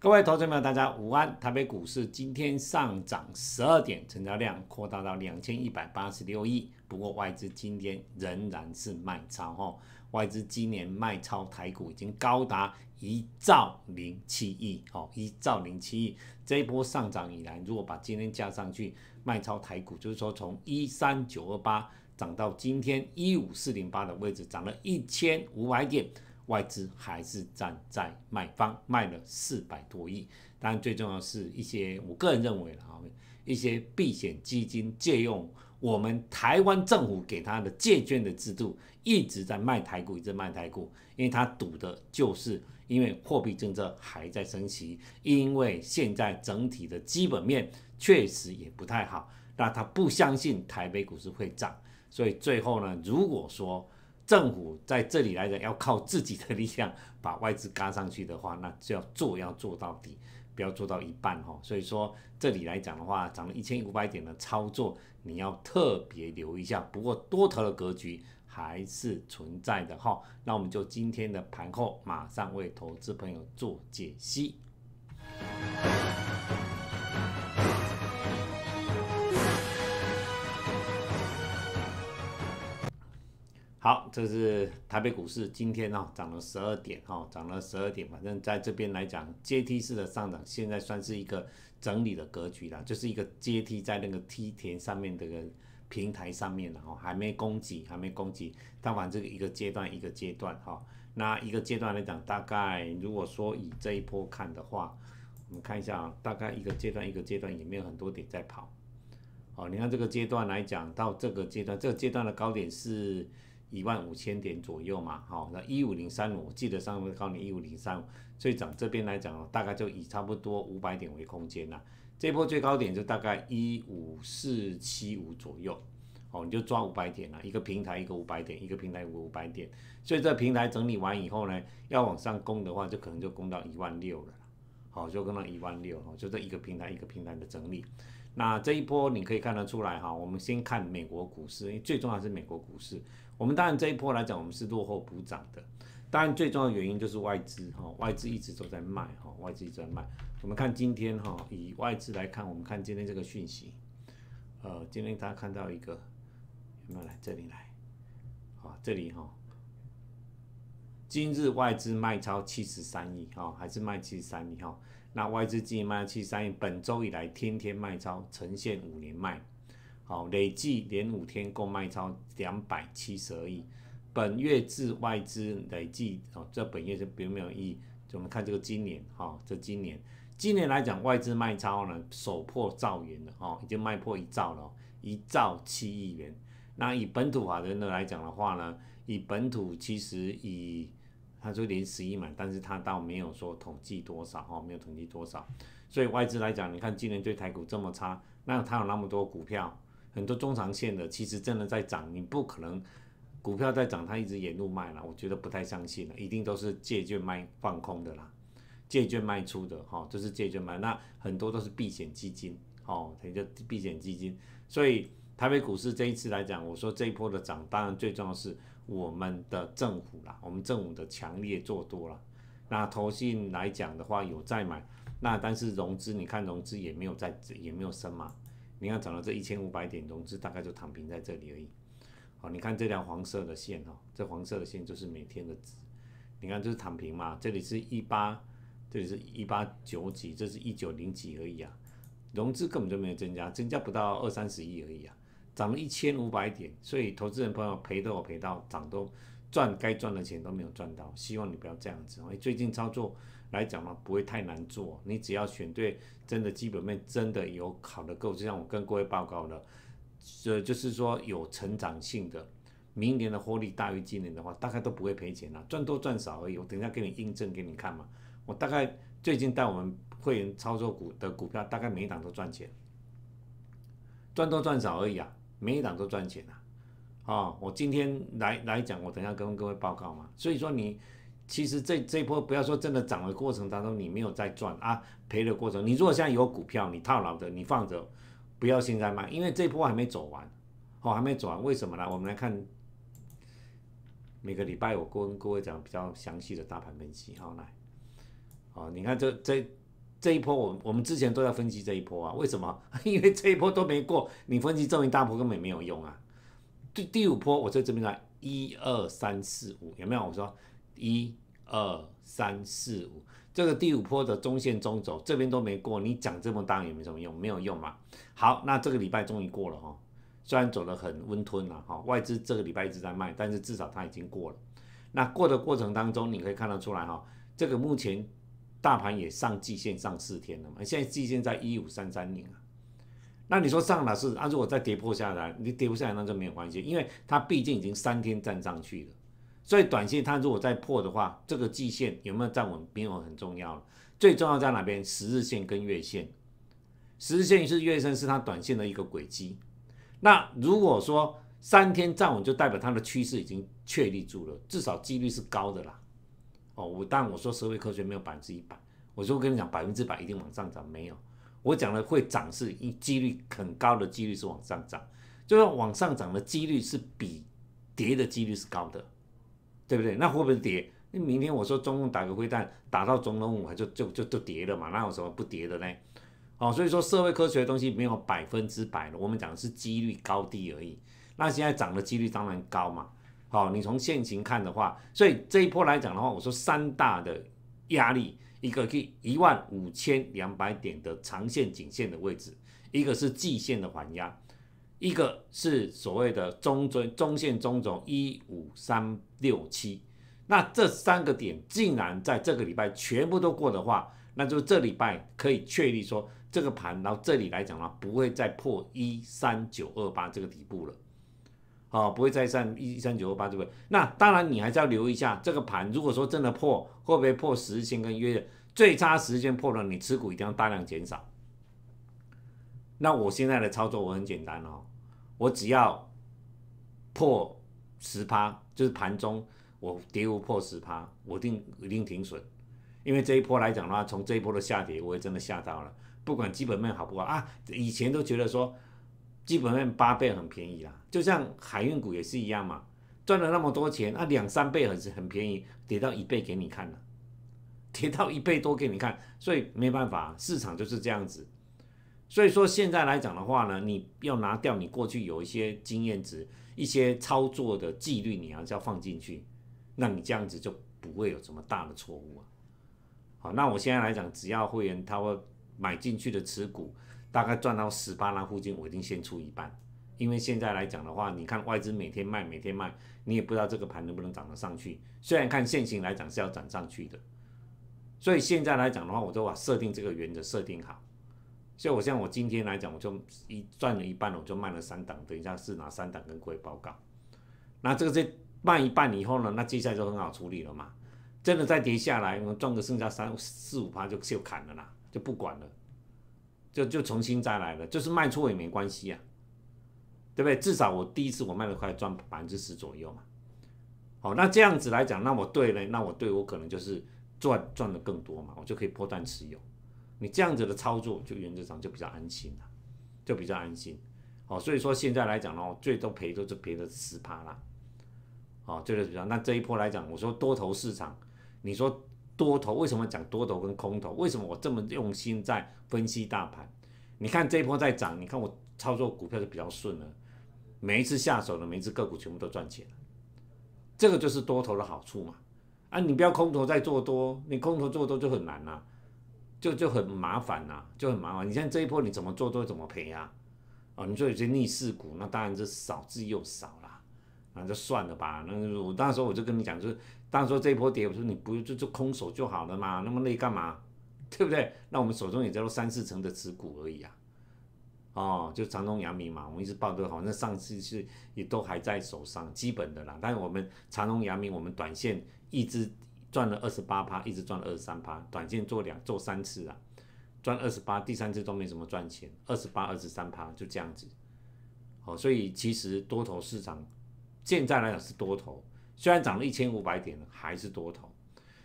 各位投资者们，大家午安！台北股市今天上涨十二点，成交量扩大到两千一百八十六亿。不过外资今天仍然是卖超哦，外资今年卖超台股已经高达一兆零七亿哦，一兆零七亿。这一波上涨以来，如果把今天加上去，卖超台股就是说从一三九二八涨到今天一五四零八的位置，涨了一千五百点。外资还是站在卖方，卖了四百多亿。当然，最重要是一些，我个人认为啊，一些避险基金借用我们台湾政府给他的借券的制度，一直在卖台股，一直卖台股，因为他赌的就是，因为货币政策还在升级，因为现在整体的基本面确实也不太好，那他不相信台北股市会涨，所以最后呢，如果说。政府在这里来讲要靠自己的力量把外资拉上去的话，那就要做，要做到底，不要做到一半哈。所以说，这里来讲的话，涨了一千五百点的操作，你要特别留一下。不过多头的格局还是存在的哈。那我们就今天的盘后马上为投资朋友做解析。好，这是台北股市今天哦、涨了十二点哈，涨了十二点，反正在这边来讲，阶梯式的上涨，现在算是一个整理的格局了，就是一个阶梯在那个梯田上面这个平台上面然哈，还没攻击，还没攻击，但凡这个一个阶段一个阶段哈，那一个阶段来讲，大概如果说以这一波看的话，我们看一下，大概一个阶段一个阶段也没有很多点在跑，哦，你看这个阶段来讲，到这个阶段，这个阶段的高点是。一万五千点左右嘛，好，那一五零三五，我记得上回诉你一五零三五，所以涨这边来讲哦，大概就以差不多五百点为空间啦。这波最高点就大概一五四七五左右，哦，你就抓五百点啦，一个平台一个五百点，一个平台五五百点。所以这平台整理完以后呢，要往上攻的话，就可能就攻到一万六了，好，就攻到一万六，好，就这一个平台一个平台的整理。那这一波你可以看得出来哈，我们先看美国股市，因为最重要是美国股市。我们当然这一波来讲，我们是落后补涨的。当然，最重要的原因就是外资哈，外资一直都在卖哈，外资一直在卖。我们看今天哈，以外资来看，我们看今天这个讯息，呃，今天大家看到一个有没有来这里来？好，这里哈，今日外资卖超七十三亿哈，还是卖七十三亿哈？那外资今日卖七十三亿，本周以来天天卖超，呈现五年卖。好，累计连五天共卖超两百七十亿。本月至外资累计哦，这本月是并没有亿。就我们看这个今年哈，这今年今年来讲，外资卖超呢，首破兆元了哈，已经卖破一兆了，一兆七亿元。那以本土法人的来讲的话呢，以本土其实以他说连十亿买，但是他倒没有说统计多少哈，没有统计多少。所以外资来讲，你看今年对台股这么差，那他有那么多股票。很多中长线的其实真的在涨，你不可能股票在涨，它一直沿路卖了，我觉得不太相信了，一定都是借券卖放空的啦，借券卖出的哈，这是借券卖，那很多都是避险基金哦，它叫避险基金，所以台北股市这一次来讲，我说这一波的涨，当然最重要是我们的政府啦，我们政府的强烈做多了，那投信来讲的话有在买，那但是融资你看融资也没有在也没有升嘛。你看涨到这一千五百点，融资大概就躺平在这里而已。好，你看这条黄色的线哦，这黄色的线就是每天的值。你看就是躺平嘛，这里是一八，这里是一八九几，这是一九零几而已啊。融资根本就没有增加，增加不到二三十亿而已啊。涨了一千五百点，所以投资人朋友赔都有赔到，涨都赚该赚的钱都没有赚到。希望你不要这样子，因为最近操作。来讲嘛，不会太难做，你只要选对，真的基本面真的有考的够，就像我跟各位报告的，这就是说有成长性的，明年的获利大于今年的话，大概都不会赔钱了，赚多赚少而已。我等一下给你印证给你看嘛。我大概最近带我们会员操作股的股票，大概每一档都赚钱，赚多赚少而已啊，每一档都赚钱啊。啊，我今天来来讲，我等一下跟各位报告嘛。所以说你。其实这这波不要说真的涨的过程当中，你没有在赚啊，赔的过程，你如果现在有股票，你套牢的，你放着，不要现在卖，因为这波还没走完，好，还没走完，为什么呢？我们来看每个礼拜我跟各位讲比较详细的大盘分析好来，好，你看这这这一波，我我们之前都在分析这一波啊，为什么？因为这一波都没过，你分析这一大波根本没有用啊。第第五波，我在这边讲，一二三四五，有没有？我说。一二三四五，这个第五波的中线中轴这边都没过，你涨这么大也没什么用，没有用嘛。好，那这个礼拜终于过了哈，虽然走的很温吞了哈，外资这个礼拜一直在卖，但是至少它已经过了。那过的过程当中，你可以看得出来哈，这个目前大盘也上季线上四天了嘛，现在季线在一五三三零啊，那你说上了是？啊、如果再跌破下来，你跌不下来那就没有关系，因为它毕竟已经三天站上去了。所以短线它如果再破的话，这个季线有没有站稳，没有很重要了。最重要在哪边？十日线跟月线。十日线是月线是它短线的一个轨迹。那如果说三天站稳，就代表它的趋势已经确立住了，至少几率是高的啦。哦，我当我说社会科学没有百分之一百，我说我跟你讲百分之百一定往上涨，没有。我讲的会涨是一几率很高的几率是往上涨，就是往上涨的几率是比跌的几率是高的。对不对？那会不会跌？那明天我说中共打个飞弹，打到中证五，就就就就跌了嘛？那有什么不跌的呢？哦，所以说社会科学的东西没有百分之百的，我们讲的是几率高低而已。那现在涨的几率当然高嘛。好，你从现情看的话，所以这一波来讲的话，我说三大的压力，一个是一万五千两百点的长线颈线的位置，一个是季线的缓压。一个是所谓的中尊中线中轴一五三六七，那这三个点竟然在这个礼拜全部都过的话，那就这礼拜可以确立说这个盘，然后这里来讲的话，不会再破一三九二八这个底部了，啊，不会再上一三九二八这个。那当然你还是要留意一下这个盘，如果说真的破，会不会破十日线跟约？最差时间破了，你持股一定要大量减少。那我现在的操作我很简单哦，我只要破十趴，就是盘中我跌幅破十趴，我定一定停损，因为这一波来讲的话，从这一波的下跌，我也真的吓到了。不管基本面好不好啊，以前都觉得说基本面八倍很便宜啦，就像海运股也是一样嘛，赚了那么多钱，那两三倍很很便宜，跌到一倍给你看了，跌到一倍多给你看，所以没办法，市场就是这样子。所以说现在来讲的话呢，你要拿掉你过去有一些经验值、一些操作的纪律，你还是要放进去，那你这样子就不会有什么大的错误啊。好，那我现在来讲，只要会员他会买进去的持股大概赚到十八万附近，我一定先出一半，因为现在来讲的话，你看外资每天卖、每天卖，你也不知道这个盘能不能涨得上去。虽然看现行来讲是要涨上去的，所以现在来讲的话，我都把设定这个原则设定好。所以，我像我今天来讲，我就一赚了一半了，我就卖了三档。等一下是拿三档？跟各位报告。那这个是卖一半以后呢，那接下来就很好处理了嘛。真的再跌下来，我赚个剩下三四五趴就就砍了啦，就不管了，就就重新再来了。就是卖错也没关系啊，对不对？至少我第一次我卖了，快赚百分之十左右嘛。好，那这样子来讲，那我对呢？那我对我可能就是赚赚的更多嘛，我就可以破断持有。你这样子的操作，就原则上就比较安心了，就比较安心。哦，所以说现在来讲呢，最多赔都是赔的死趴了。哦，就是比较。那这一波来讲，我说多头市场，你说多头为什么讲多头跟空头？为什么我这么用心在分析大盘？你看这一波在涨，你看我操作股票就比较顺了，每一次下手的每一次个股全部都赚钱了。这个就是多头的好处嘛。啊，你不要空头再做多，你空头做多就很难了。就就很麻烦呐，就很麻烦。你像这一波，你怎么做都怎么赔啊？哦，你说有些逆势股，那当然是少之又少了，那就算了吧。那我那时候我就跟你讲，就是，当时这一波跌，我说你不就就空手就好了嘛，那么累干嘛？对不对？那我们手中也只有三四成的持股而已啊。哦，就长隆阳明嘛，我们一直抱的好，那上次是也都还在手上，基本的啦。但是我们长隆阳明，我们短线一直赚了二十八趴，一直赚了二十三趴，短线做两做三次啊，赚二十八，第三次都没怎么赚钱，二十八二十三趴就这样子，哦，所以其实多头市场现在来讲是多头，虽然涨了一千五百点还是多头，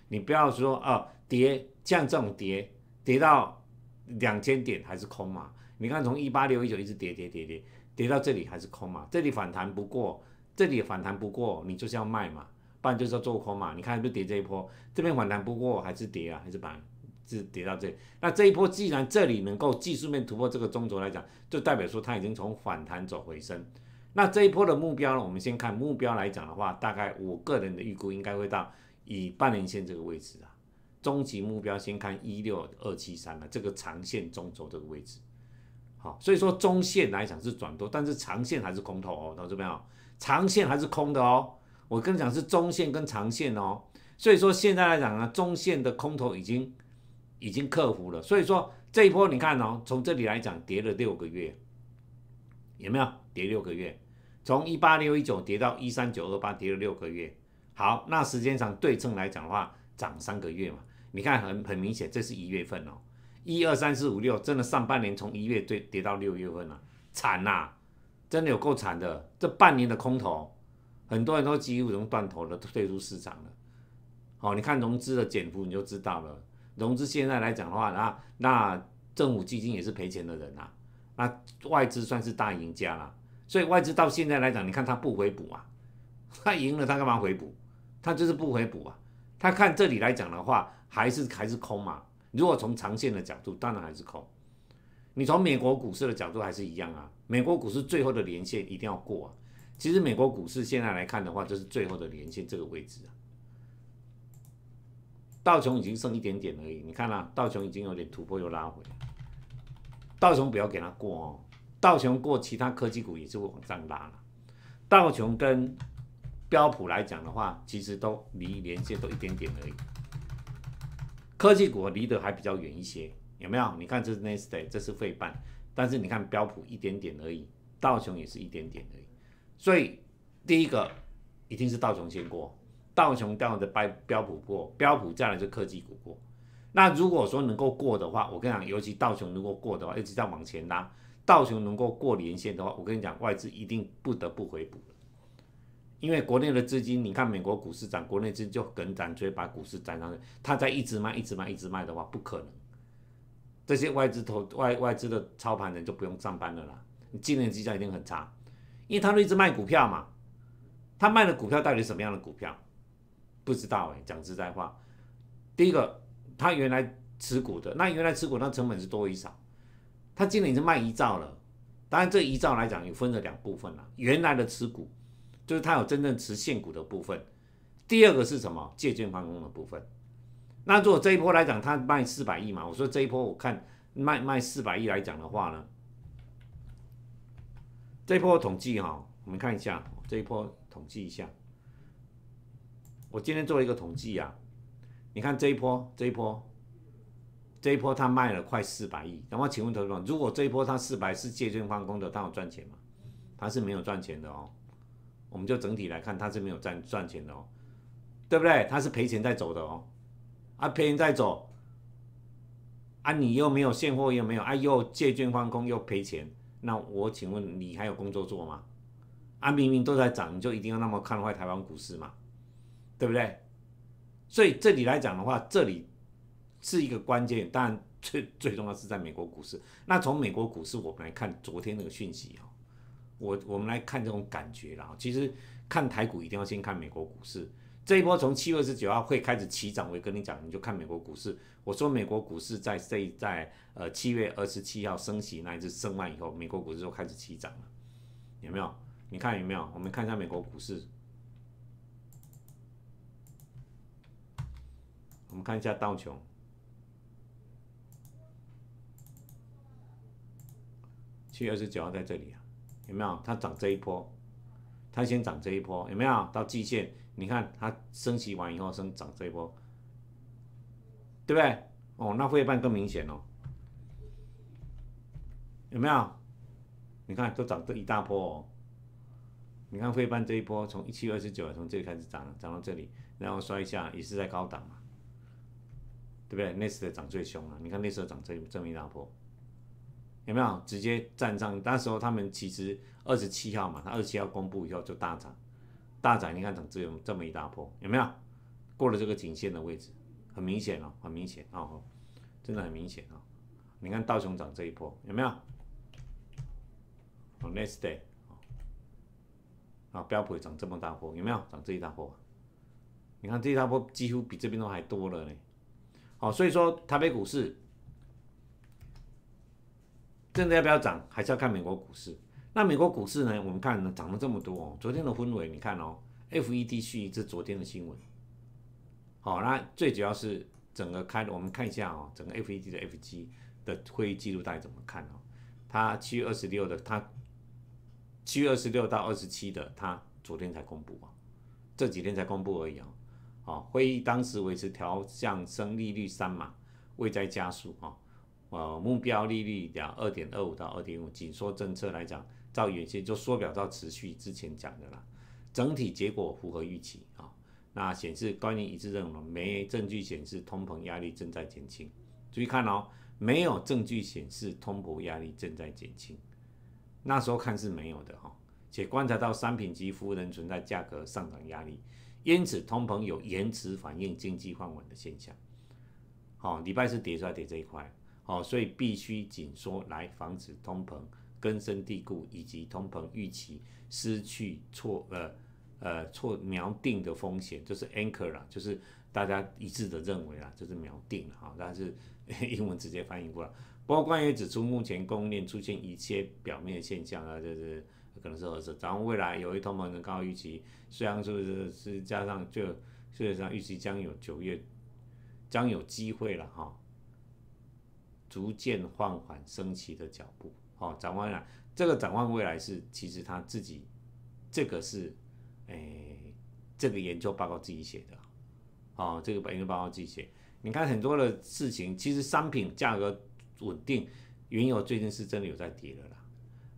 你不要说啊，跌像这种跌，跌到两千点还是空嘛？你看从一八六一九一直跌跌跌跌，跌到这里还是空嘛？这里反弹不过，这里反弹不过，你就是要卖嘛？半就是要做空嘛？你看，不跌这一波，这边反弹不过还是跌啊，还是板，是跌到这。里。那这一波既然这里能够技术面突破这个中轴来讲，就代表说它已经从反弹走回升。那这一波的目标呢？我们先看目标来讲的话，大概我个人的预估应该会到以半年线这个位置啊。终极目标先看一六二七三啊，这个长线中轴这个位置。好，所以说中线来讲是转多，但是长线还是空头哦。到这边哦，长线还是空的哦。我跟你讲是中线跟长线哦，所以说现在来讲呢，中线的空头已经已经克服了，所以说这一波你看哦，从这里来讲跌了六个月，有没有跌六个月？从一八六一九跌到一三九二八，跌了六个月。好，那时间上对称来讲的话，涨三个月嘛。你看很很明显，这是一月份哦，一二三四五六，真的上半年从一月跌跌到六月份了，惨呐，真的有够惨的，这半年的空头。很多人都几乎从断头了，退出市场了。好，你看融资的减幅你就知道了。融资现在来讲的话，那那政府基金也是赔钱的人啊。那外资算是大赢家了。所以外资到现在来讲，你看他不回补啊，他赢了他干嘛回补？他就是不回补啊。他看这里来讲的话，还是还是空嘛。如果从长线的角度，当然还是空。你从美国股市的角度还是一样啊。美国股市最后的连线一定要过啊。其实美国股市现在来看的话，就是最后的连线这个位置啊。道琼已经剩一点点而已，你看啦，道琼已经有点突破又拉回。道琼不要给它过哦，道琼过其他科技股也是会往上拉了。道琼跟标普来讲的话，其实都离连线都一点点而已。科技股离得还比较远一些，有没有？你看这是 Next Day，这是费半，但是你看标普一点点而已，道琼也是一点点而已。所以第一个一定是道琼先过，道琼掉的标普过，标普再来就科技股过。那如果说能够过的话，我跟你讲，尤其道琼如果过的话，尤其在往前拉，道琼能够过连线的话，我跟你讲，外资一定不得不回补因为国内的资金，你看美国股市涨，国内资金就跟涨追，把股市涨上去。它在一直卖、一直卖、一直卖的话，不可能。这些外资投外外资的操盘人就不用上班了啦，你今年绩效一定很差。因为他一直卖股票嘛，他卖的股票到底什么样的股票？不知道哎，讲实在话，第一个他原来持股的，那原来持股那成本是多与少，他今年经卖一兆了，当然这一兆来讲也分了两部分啦，原来的持股就是他有真正持现股的部分，第二个是什么借券放空的部分。那如果这一波来讲，他卖四百亿嘛，我说这一波我看卖卖四百亿来讲的话呢？这一波统计哈，我们看一下这一波统计一下。我今天做了一个统计啊，你看这一波，这一波，这一波他卖了快四百亿。那么请问投资者，如果这一波他四百是借券放空的，他有赚钱吗？他是没有赚钱的哦。我们就整体来看，他是没有赚赚钱的哦，对不对？他是赔钱在走的哦。啊，赔钱在走，啊，你又没有现货，又没有，啊，又借券放空又赔钱。那我请问你还有工作做吗？啊，明明都在涨，你就一定要那么看坏台湾股市吗？对不对？所以这里来讲的话，这里是一个关键，当然 最最重要是在美国股市。那从美国股市我们来看昨天那个讯息啊，我我们来看这种感觉啦。其实看台股一定要先看美国股市。这一波从七月二十九号会开始起涨，我也跟你讲，你就看美国股市。我说美国股市在在呃七月二十七号升息那一次升完以后，美国股市就开始起涨了，有没有？你看有没有？我们看一下美国股市，我们看一下道琼，七月二十九号在这里啊，有没有？它涨这一波，它先涨这一波，有没有？到季线。你看它升级完以后，升涨这一波，对不对？哦，那会半更明显哦，有没有？你看都涨这一大波哦。你看会半这一波，从一七二十九从这里开始涨，涨到这里，然后摔一下，也是在高档嘛，对不对？那时的涨最凶了，你看那时候涨这这么一大波，有没有？直接站上，那时候他们其实二十七号嘛，他二十七号公布以后就大涨。大涨，你看涨这这么一大波，有没有过了这个颈线的位置？很明显了，很明显啊，真的很明显啊！你看道琼涨这一波，有没有？哦，Next day，啊，标普涨这么大波，有没有涨这一大波？你看这一大波几乎比这边都还多了呢。好，所以说台北股市真的要不要涨，还是要看美国股市。那美国股市呢？我们看呢，涨了这么多哦。昨天的氛围，你看哦，F E D 虚议是昨天的新闻。好，那最主要是整个开的，我们看一下哦，整个 F E D 的 F G 的会议记录大家怎么看哦？它七月二十六的，它七月二十六到二十七的，它昨天才公布啊，这几天才公布而已啊。啊，会议当时维持调降升利率三码，未再加速啊。呃，目标利率两二点二五到二点五，紧缩政策来讲。照原先就缩表到持续之前讲的啦，整体结果符合预期啊。那显示官员一致认为，没证据显示通膨压力正在减轻。注意看哦，没有证据显示通膨压力正在减轻。那时候看是没有的哈。且观察到商品及服务存在价格上涨压力，因此通膨有延迟反映经济放缓的现象。好，礼拜四跌出来跌这一块，好，所以必须紧缩来防止通膨。根深蒂固，以及通膨预期失去错呃呃错锚定的风险，就是 anchor 了，就是大家一致的认为啊，就是锚定了哈。但是 英文直接翻译过来。不过，官员指出，目前供应链出现一些表面现象啊，就是可能是合适。展望未来，由于通膨的高预期，虽然说是是加上就事实上预期将有九月将有机会了哈，逐渐放缓升息的脚步。哦，展望来，这个展望未来是其实他自己，这个是，哎，这个研究报告自己写的，哦，这个研究报告自己写，你看很多的事情，其实商品价格稳定，原油最近是真的有在跌了啦，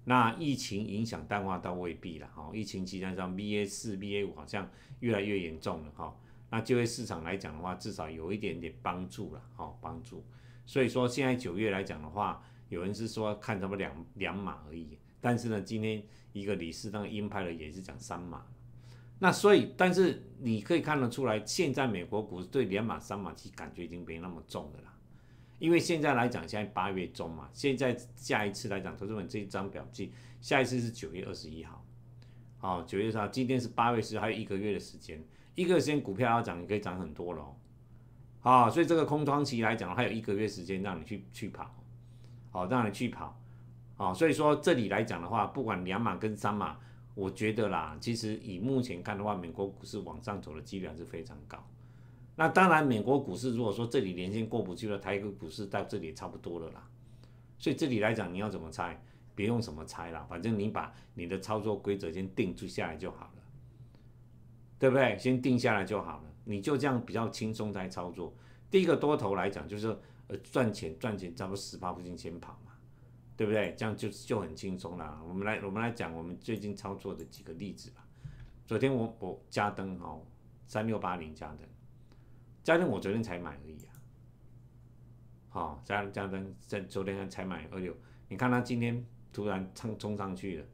那疫情影响淡化倒未必了，哈，疫情期间像 BA 四 BA 五好像越来越严重了，哈，那就业市场来讲的话，至少有一点点帮助了，哦，帮助，所以说现在九月来讲的话。有人是说看他们两两码而已，但是呢，今天一个李事那个鹰派的也是讲三码，那所以，但是你可以看得出来，现在美国股市对两码、三码其实感觉已经没那么重的啦。因为现在来讲，现在八月中嘛，现在下一次来讲，就是们这一张表记，下一次是九月二十一号，好，九月二十号，今天是八月十，还有一个月的时间，一个月时间股票要涨，你可以涨很多喽。好，所以这个空窗期来讲，还有一个月时间让你去去跑。好，让你去跑，啊，所以说这里来讲的话，不管两码跟三码，我觉得啦，其实以目前看的话，美国股市往上走的几率还是非常高。那当然，美国股市如果说这里连线过不去了，台股股市到这里差不多了啦。所以这里来讲，你要怎么猜，别用什么猜了，反正你把你的操作规则先定住下来就好了，对不对？先定下来就好了，你就这样比较轻松在操作。第一个多头来讲就是。而赚钱赚钱，差不多十趴附近先跑嘛，对不对？这样就就很轻松啦。我们来我们来讲我们最近操作的几个例子吧。昨天我我加灯哦，三六八零加灯，加灯我昨天才买而已啊。好，加加灯在昨天才买二六，你看它今天突然冲冲上去了，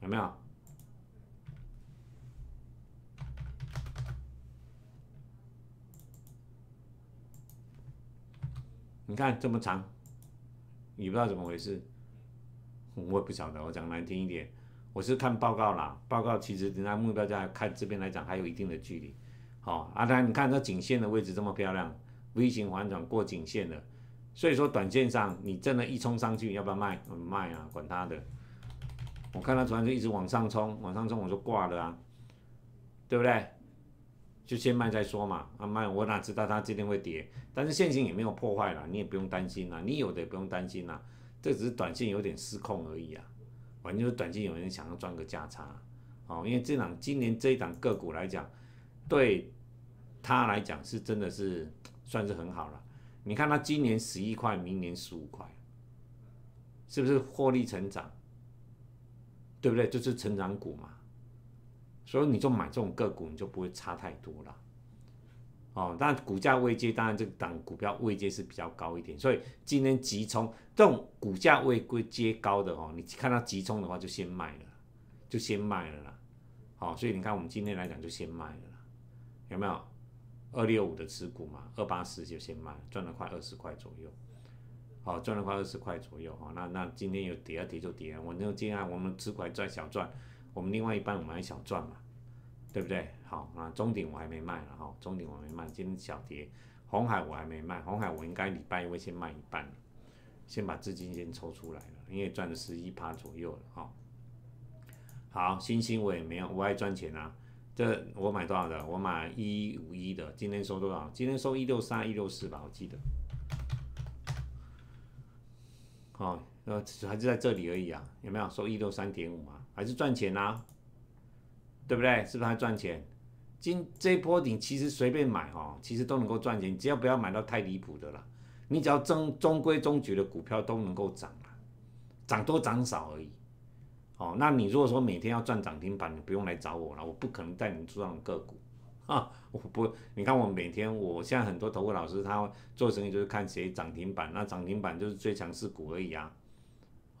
有没有？你看这么长，你不知道怎么回事，我也不晓得。我讲难听一点，我是看报告啦，报告其实人家目标价看这边来讲还有一定的距离。好，阿丹，你看这颈线的位置这么漂亮，V 型反转过颈线了，所以说短线上你真的，一冲上去要不要卖？卖啊，管他的！我看他突然就一直往上冲，往上冲我就挂了啊，对不对？就先卖再说嘛，啊，卖我哪知道它今天会跌？但是现金也没有破坏了，你也不用担心了，你有的也不用担心了，这只是短线有点失控而已啊。反正就是短线有人想要赚个价差，哦，因为这档今年这一档个股来讲，对他来讲是真的是算是很好了。你看它今年十一块，明年十五块，是不是获利成长？对不对？就是成长股嘛。所以你就买这种个股，你就不会差太多了，哦。但股价未接，当然这个股票未接是比较高一点。所以今天急冲这种股价未归接高的哦，你看到急冲的话就先卖了，就先卖了啦。好，所以你看我们今天来讲就先卖了，有没有？二六五的持股嘛，二八四就先卖，赚了快二十块左右。好，赚了快二十块左右哈。那那今天有跌啊跌就跌，啊，我那接下来我们持股赚小赚。我们另外一半我们还小赚嘛，对不对？好，那中鼎我还没卖了哈，中鼎我没卖，今天小跌，红海我还没卖，红海我应该礼拜一会先卖一半先把资金先抽出来了，因为赚了十一趴左右了哈。好，星星我也没有，我爱赚钱啊。这我买多少的？我买一五一的，今天收多少？今天收一六三一六四吧，我记得。好。呃，还是在这里而已啊，有没有收一六三点五啊？还是赚钱啊，对不对？是不是还赚钱？今这一波你其实随便买哦，其实都能够赚钱，只要不要买到太离谱的了。你只要中中规中矩的股票都能够涨了，涨多涨少而已。哦，那你如果说每天要赚涨停板，你不用来找我了，我不可能带你做这种个股。哈，我不，你看我每天，我现在很多投顾老师他做生意就是看谁涨停板，那涨停板就是最强势股而已啊。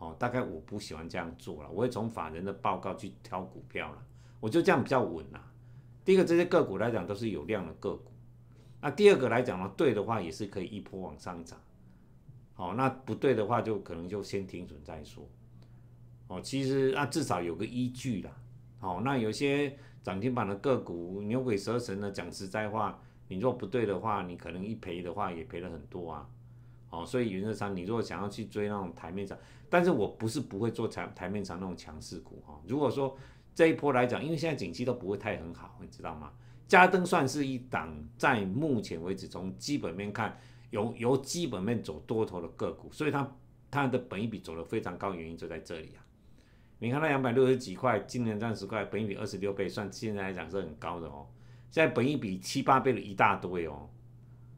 哦，大概我不喜欢这样做了，我会从法人的报告去挑股票了，我就这样比较稳啦。第一个，这些个股来讲都是有量的个股，那第二个来讲呢，对的话也是可以一波往上涨，好，那不对的话就可能就先停损再说。哦，其实啊，至少有个依据啦。好，那有些涨停板的个股，牛鬼蛇神的，讲实在话，你若不对的话，你可能一赔的话也赔了很多啊。哦，所以云厂上你如果想要去追那种台面上，但是我不是不会做台台面上那种强势股哦。如果说这一波来讲，因为现在景气都不会太很好，你知道吗？加登算是一档，在目前为止，从基本面看，由由基本面走多头的个股，所以它它的本益比走的非常高，原因就在这里啊。你看那两百六十几块，今年赚十块，本益比二十六倍，算现在来讲是很高的哦。现在本益比七八倍的一大堆哦。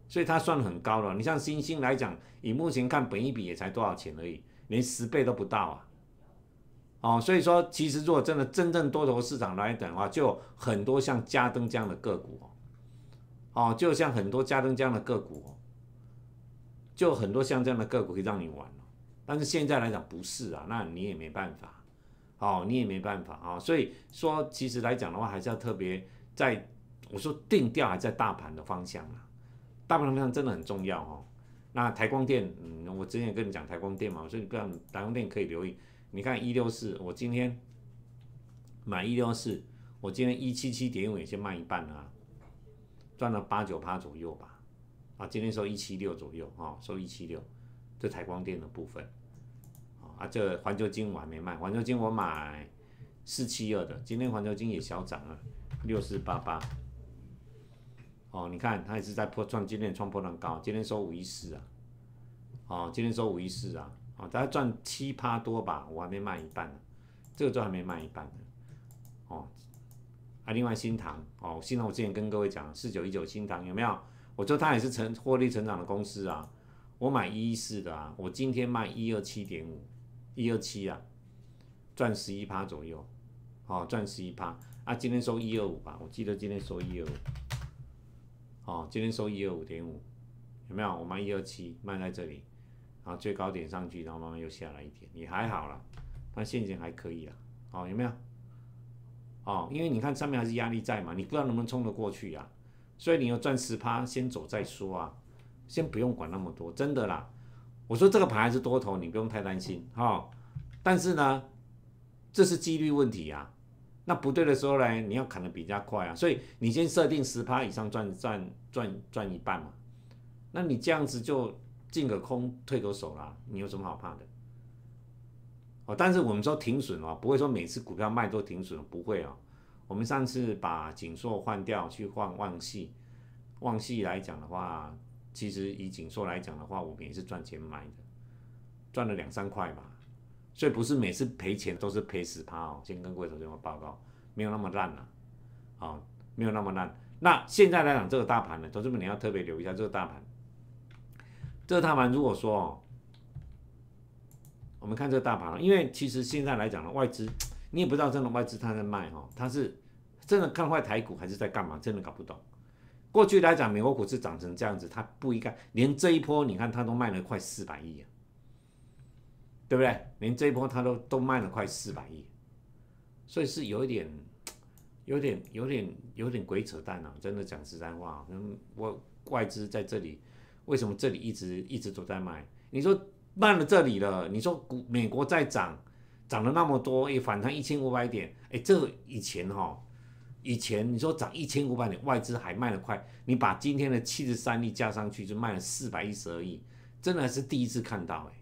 所以它算很高了。你像星星来讲，以目前看，本一笔也才多少钱而已，连十倍都不到啊。哦，所以说，其实如果真的真正多头市场来等的话，就很多像加登这样的个股，哦，就像很多加登这样的个股，就很多像这样的个股可以让你玩但是现在来讲不是啊，那你也没办法，哦，你也没办法啊。所以说，其实来讲的话，还是要特别在我说定调还在大盘的方向啊。大容量真的很重要哦。那台光电，嗯，我之前跟你讲台光电嘛，我说你不要台光电可以留意。你看一六四，我今天买一六四，我今天一七七点五先卖一半啊，赚了八九趴左右吧。啊，今天收一七六左右哦，收一七六。这台光电的部分，啊，这环球金我还没卖，环球金我买四七二的，今天环球金也小涨了，六四八八。哦，你看，它也是在破创，今天创破浪高，今天收五一四啊。哦，今天收五一四啊。哦，大概赚七趴多吧，我还没卖一半呢。这个都还没卖一半呢。哦，啊，另外新塘哦，新塘我之前跟各位讲四九一九新塘有没有？我觉得它也是成获利成长的公司啊。我买一四的啊，我今天卖一二七点五，一二七啊，赚十一趴左右。哦，赚十一趴。啊，今天收一二五吧，我记得今天收一二五。哦，今天收一二五点五，有没有？我卖一二七，卖在这里，然后最高点上去，然后慢慢又下来一点，也还好了，但现金还可以啊。哦，有没有？哦，因为你看上面还是压力在嘛，你不知道能不能冲得过去啊，所以你要赚十趴，先走再说啊，先不用管那么多，真的啦。我说这个盘是多头，你不用太担心哈。但是呢，这是几率问题啊。那不对的时候呢，你要砍的比较快啊，所以你先设定十趴以上赚赚赚赚一半嘛，那你这样子就进个空退个手啦，你有什么好怕的？哦，但是我们说停损哦，不会说每次股票卖都停损，不会啊。我们上次把锦硕换掉去换旺系，旺系来讲的话，其实以锦硕来讲的话，我们也是赚钱买的，赚了两三块嘛。所以不是每次赔钱都是赔十趴哦，先跟各位同学报告，没有那么烂了，好，没有那么烂。那现在来讲这个大盘呢，同志们你要特别留意一下这个大盘。这个大盘如果说，我们看这个大盘，因为其实现在来讲呢，外资你也不知道真的外资它在卖哈，它是真的看坏台股还是在干嘛，真的搞不懂。过去来讲，美国股市涨成这样子，它不应该，连这一波你看它都卖了快四百亿啊。对不对？连这一波他都都卖了快四百亿，所以是有一点、有点、有点、有点鬼扯淡了。真的讲实在话，我外资在这里，为什么这里一直一直都在卖？你说卖了这里了，你说股美国在涨，涨了那么多，哎，反弹一千五百点，哎，这以前哈，以前你说涨一千五百点，外资还卖的快。你把今天的七十三亿加上去，就卖了四百一十二亿，真的是第一次看到，哎。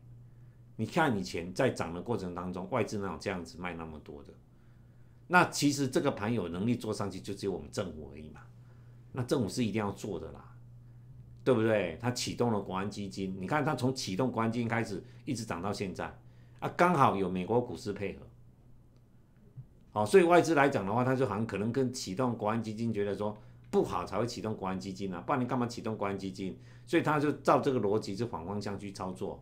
你看以前在涨的过程当中，外资那种这样子卖那么多的，那其实这个盘有能力做上去，就只有我们政府而已嘛。那政府是一定要做的啦，对不对？他启动了国安基金，你看他从启动国安基金开始，一直涨到现在，啊，刚好有美国股市配合。好，所以外资来讲的话，他就好像可能跟启动国安基金觉得说不好才会启动国安基金啊，不然你干嘛启动国安基金？所以他就照这个逻辑就反方向去操作。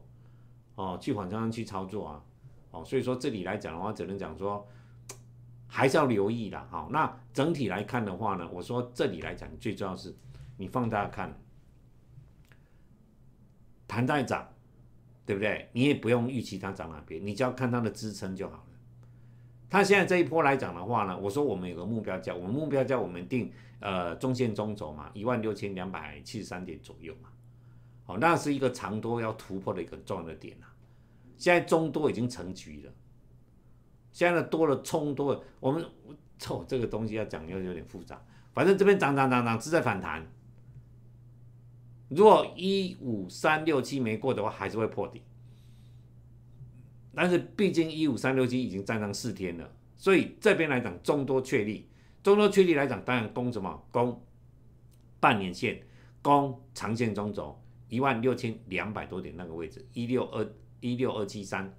哦，去反向去操作啊，哦，所以说这里来讲的话，只能讲说还是要留意的哦，那整体来看的话呢，我说这里来讲最重要是你放大看，盘在涨，对不对？你也不用预期它涨哪边，你只要看它的支撑就好了。它现在这一波来讲的话呢，我说我们有个目标价，我们目标价我们定，呃，中线中轴嘛，一万六千两百七十三点左右嘛。哦，那是一个长多要突破的一个重要的点啊。现在中多已经成局了，现在多了冲多，了，我们操，这个东西要讲又有点复杂。反正这边涨涨涨涨是在反弹。如果一五三六七没过的话，还是会破底。但是毕竟一五三六七已经站上四天了，所以这边来讲中多确立，中多确立来讲，当然攻什么攻半年线，攻长线中轴。一万六千两百多点那个位置，一六二一六二七三，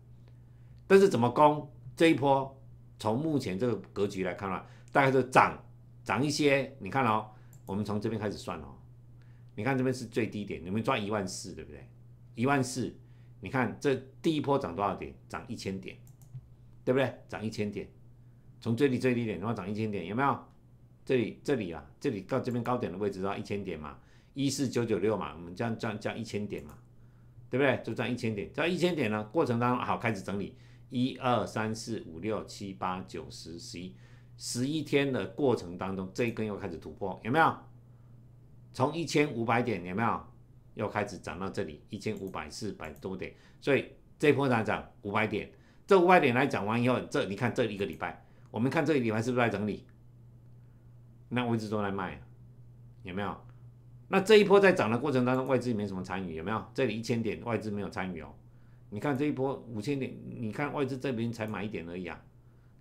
但是怎么攻这一波？从目前这个格局来看嘛，大概是涨涨一些。你看哦，我们从这边开始算哦。你看这边是最低点，你们赚抓一万四？对不对？一万四，你看这第一波涨多少点？涨一千点，对不对？涨一千点。从最低最低点，然后涨一千点，有没有？这里这里啊，这里到这边高点的位置到一千点嘛？一四九九六嘛，我们这样赚赚一千点嘛，对不对？就赚一千点，赚一千点呢，过程当中好开始整理，一二三四五六七八九十十一十一天的过程当中，这一根又开始突破，有没有？从一千五百点有没有？又开始涨到这里一千五百四百多点，所以这波涨涨五百点，这五百点来讲完以后，这你看这一个礼拜，我们看这一礼拜是不是在整理？那我一直都在卖，有没有？那这一波在涨的过程当中，外资没什么参与，有没有？这里一千点，外资没有参与哦。你看这一波五千点，你看外资这边才买一点而已啊。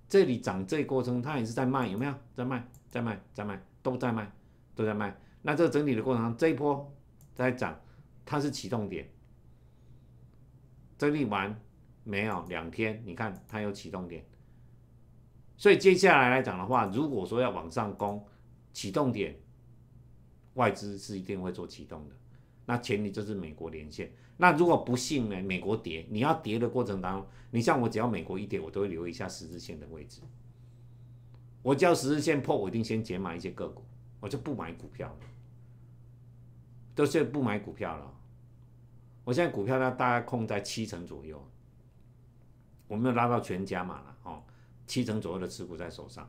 这里涨这一过程，它也是在卖，有没有？在卖，在卖，在卖，都在卖，都在卖。那这个整体的过程，这一波在涨，它是启动点。整理完没有两天，你看它有启动点。所以接下来来讲的话，如果说要往上攻，启动点。外资是一定会做启动的，那前提就是美国连线。那如果不幸呢，美国跌，你要跌的过程当中，你像我只要美国一跌，我都会留一下十字线的位置。我叫十字线破，我一定先减买一些个股，我就不买股票了，都是不买股票了。我现在股票呢大概控在七成左右，我没有拉到全加码了哦，七成左右的持股在手上。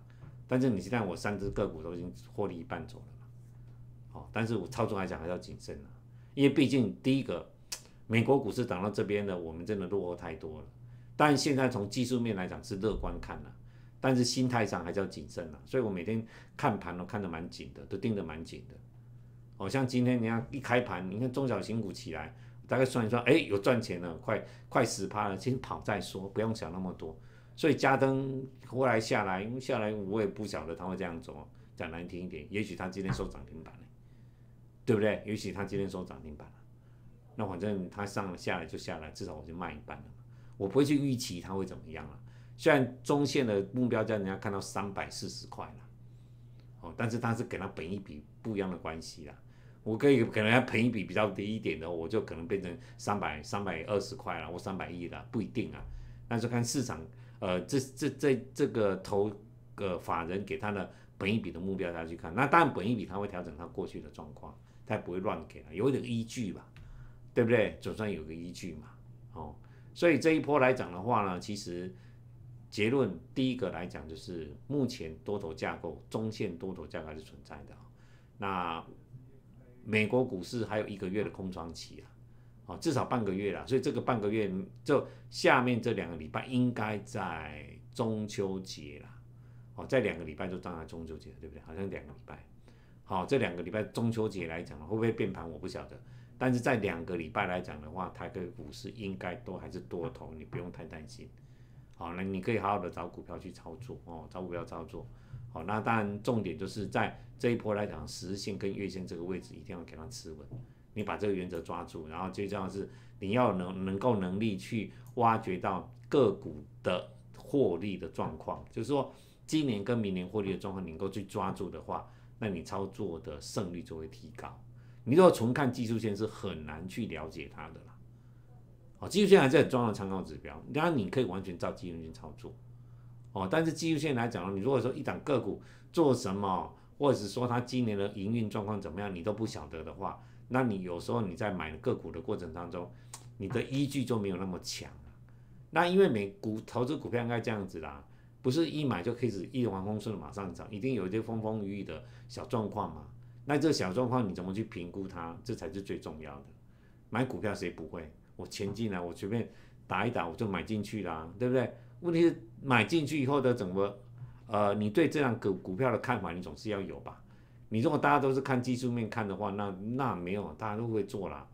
但是你现在我三只个股都已经获利一半走了。哦，但是我操作来讲还是要谨慎了，因为毕竟第一个，美国股市涨到这边的，我们真的落后太多了。但现在从技术面来讲是乐观看了，但是心态上还是要谨慎了。所以我每天看盘都看得蛮紧的，都盯得蛮紧的。哦，像今天你看一开盘，你看中小型股起来，大概算一算，哎，有赚钱了，快快十趴了，先跑再说，不用想那么多。所以加登后来下来，因为下来我也不晓得他会这样走。讲难听一点，也许他今天收涨停板对不对？尤其他今天收涨停板了，那反正他上下来就下来，至少我就卖一半了。我不会去预期他会怎么样了。虽然中线的目标叫人家看到三百四十块了，哦，但是他是给他本一笔不一样的关系了。我可以给人家赔一笔比较低一点的，我就可能变成三百三百二十块了，或三百亿了，不一定啊。那就看市场，呃，这这这这个投个法人给他的本一笔的目标，大家去看。那当然本一笔他会调整他过去的状况。他也不会乱给了，有点依据吧，对不对？总算有个依据嘛，哦，所以这一波来讲的话呢，其实结论第一个来讲就是，目前多头架构、中线多头架构是存在的。那美国股市还有一个月的空窗期啊，哦，至少半个月啦，所以这个半个月就下面这两个礼拜应该在中秋节啦，哦，在两个礼拜就当然中秋节，对不对？好像两个礼拜。哦，这两个礼拜中秋节来讲，会不会变盘我不晓得，但是在两个礼拜来讲的话，台股股市应该都还是多头，你不用太担心。好，那你可以好好的找股票去操作哦，找股票操作。好，那当然重点就是在这一波来讲，时线跟月线这个位置一定要给它持稳。你把这个原则抓住，然后最重要是你要能能够能力去挖掘到个股的获利的状况，就是说今年跟明年获利的状况能够去抓住的话。那你操作的胜率就会提高。你说重看技术线是很难去了解它的啦。好，技术线还在装了参考指标，然你可以完全照技术线操作。哦，但是技术线来讲，你如果说一档个股做什么，或者是说它今年的营运状况怎么样，你都不晓得的话，那你有时候你在买个股的过程当中，你的依据就没有那么强了。那因为每股投资股票应该这样子啦。不是一买就开始一帆风顺的马上涨，一定有一些风风雨雨的小状况嘛？那这小状况你怎么去评估它？这才是最重要的。买股票谁不会？我钱进来，我随便打一打我就买进去了，对不对？问题是买进去以后的怎么？呃，你对这样股股票的看法你总是要有吧？你如果大家都是看技术面看的话，那那没有大家都会做了。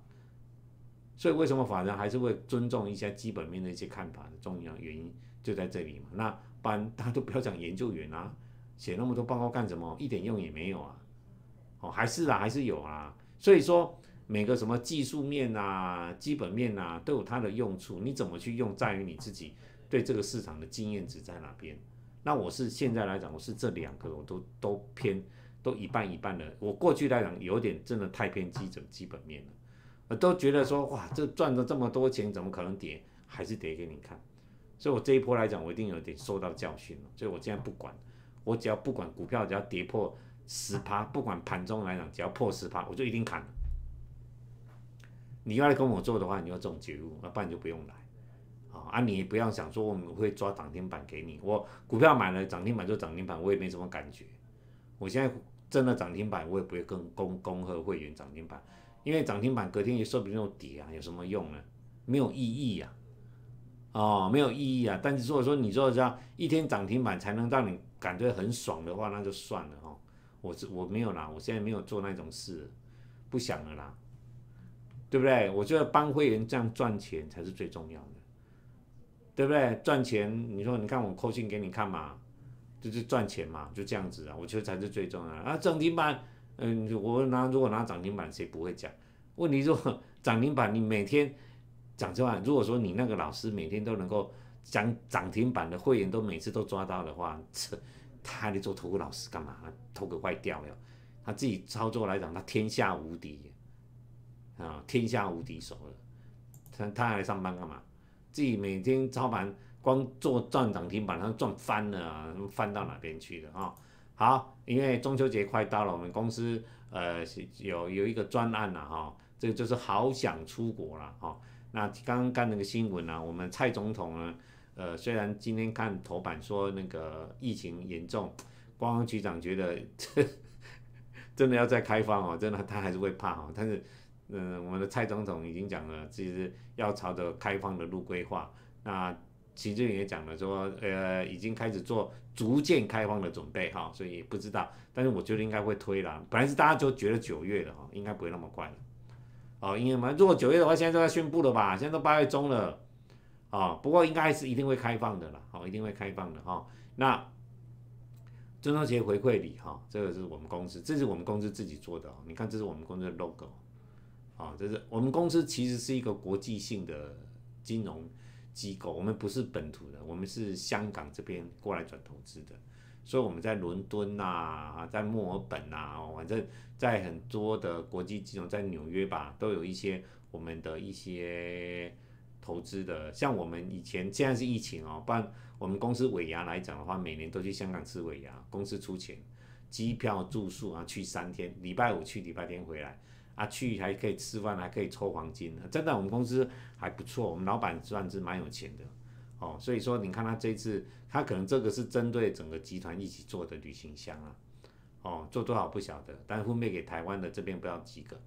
所以为什么法人还是会尊重一些基本面的一些看法的重要原因就在这里嘛？那。大家都不要讲研究员啊，写那么多报告干什么？一点用也没有啊！哦，还是啊，还是有啊。所以说，每个什么技术面啊、基本面啊，都有它的用处。你怎么去用，在于你自己对这个市场的经验值在哪边。那我是现在来讲，我是这两个我都都偏都一半一半的。我过去来讲，有点真的太偏基准基本面了，都觉得说哇，这赚了这么多钱，怎么可能跌？还是跌给你看。所以我这一波来讲，我一定有点受到教训了。所以我现在不管，我只要不管股票只要跌破十趴，不管盘中来讲，只要破十趴，我就一定砍了。你要来跟我做的话，你要这种觉悟，要不然就不用来。啊，你不要想说我会抓涨停板给你，我股票买了涨停板就涨停板，我也没什么感觉。我现在真的涨停板，我也不会跟公公和会员涨停板，因为涨停板隔天也说不定又跌啊，有什么用呢？没有意义啊。哦，没有意义啊！但是如果说你做这样一天涨停板才能让你感觉很爽的话，那就算了哦。我是我没有啦，我现在没有做那种事，不想了啦，对不对？我觉得帮会员这样赚钱才是最重要的，对不对？赚钱，你说，你看我扣信给你看嘛，就是赚钱嘛，就这样子啊。我觉得才是最重要的。啊，涨停板，嗯，我拿如果拿涨停板，谁不会讲？问题说涨停板，你每天。讲实话，如果说你那个老师每天都能够讲涨停板的会员都每次都抓到的话，这他得做投部老师干嘛呢？头给坏掉了。他自己操作来讲，他天下无敌啊，天下无敌手了。他他还来上班干嘛？自己每天操盘，光做赚涨停板，他赚翻了啊，翻到哪边去了啊？好，因为中秋节快到了，我们公司呃有有一个专案了哈，这个就是好想出国了哈。那刚刚看那个新闻呢？我们蔡总统呢？呃，虽然今天看头版说那个疫情严重，国安局长觉得这 真的要再开放哦，真的他还是会怕哦。但是，嗯，我们的蔡总统已经讲了，其实要朝着开放的路规划。那习主也讲了，说呃，已经开始做逐渐开放的准备哈。所以不知道，但是我觉得应该会推啦。本来是大家就觉得九月的哈，应该不会那么快了。哦，因为嘛，如果九月的话，现在都在宣布了吧？现在都八月中了，哦，不过应该是一定会开放的了，哦，一定会开放的哈。那中秋节回馈礼哈，这个是我们公司，这是我们公司自己做的哦。你看，这是我们公司的 logo，啊，这是我们公司其实是一个国际性的金融机构，我们不是本土的，我们是香港这边过来转投资的。所以我们在伦敦呐，在墨尔本呐，反正在很多的国际金融，在纽约吧，都有一些我们的一些投资的。像我们以前，现在是疫情哦，不然我们公司尾牙来讲的话，每年都去香港吃尾牙，公司出钱，机票、住宿，啊，去三天，礼拜五去，礼拜天回来，啊，去还可以吃饭，还可以抽黄金，真的，我们公司还不错，我们老板算是蛮有钱的。哦，所以说你看他这次，他可能这个是针对整个集团一起做的旅行箱啊，哦，做多少不晓得，但是分配给台湾的这边不要几个，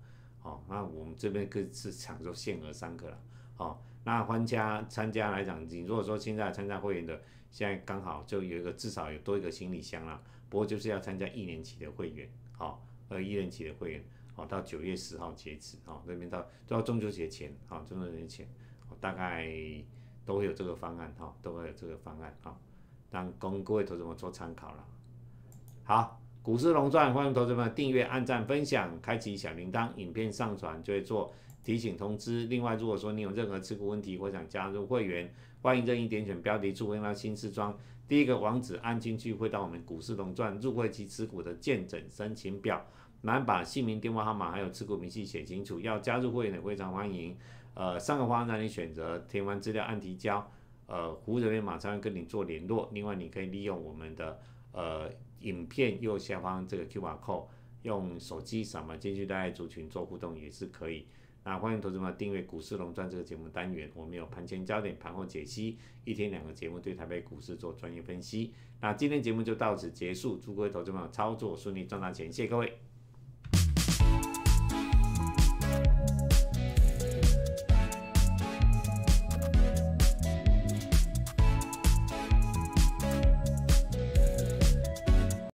哦，那我们这边各市场就限额三个了，哦，那参加参加来讲，你如果说现在参加会员的，现在刚好就有一个至少有多一个行李箱了，不过就是要参加一年期的会员，哦，呃，一年期的会员，哦，到九月十号截止，哦，那边到到中秋节前，啊，中秋节前，大概。都会有这个方案哈，都会有这个方案啊，当供各位投资们做参考了。好，股市龙传欢迎投资们订阅、按赞、分享、开启小铃铛，影片上传就会做提醒通知。另外，如果说你有任何持股问题，或想加入会员，欢迎任意点选标题处，会到新视庄第一个网址按进去，会到我们股市龙传入会及持股的见证申请表，然后把姓名、电话号码还有持股明细写清楚。要加入会员的非常欢迎。呃，三个方案让你选择，填完资料按提交，呃，服务人员马上跟你做联络。另外，你可以利用我们的呃影片右下方这个 QR code，用手机扫码进去在族群做互动也是可以。那欢迎投资们订阅《股市龙钻》这个节目单元，我们有盘前焦点、盘后解析，一天两个节目对台北股市做专业分析。那今天节目就到此结束，祝各位投资们操作顺利赚大钱，谢谢各位。